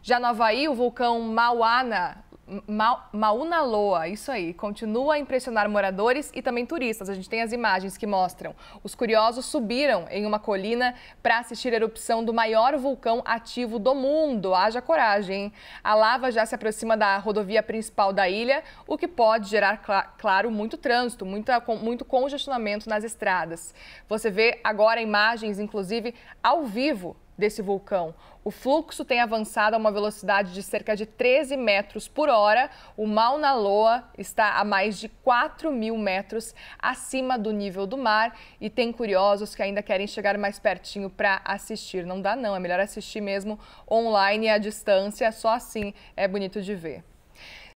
Já no Havaí, o vulcão Mauana, Ma, Mauna Loa, isso aí, continua a impressionar moradores e também turistas. A gente tem as imagens que mostram. Os curiosos subiram em uma colina para assistir a erupção do maior vulcão ativo do mundo. Haja coragem, hein? A lava já se aproxima da rodovia principal da ilha, o que pode gerar, claro, muito trânsito, muita, muito congestionamento nas estradas. Você vê agora imagens, inclusive, ao vivo desse vulcão. O fluxo tem avançado a uma velocidade de cerca de 13 metros por hora. O Mauna Loa está a mais de 4 mil metros acima do nível do mar e tem curiosos que ainda querem chegar mais pertinho para assistir. Não dá não, é melhor assistir mesmo online à distância, só assim é bonito de ver.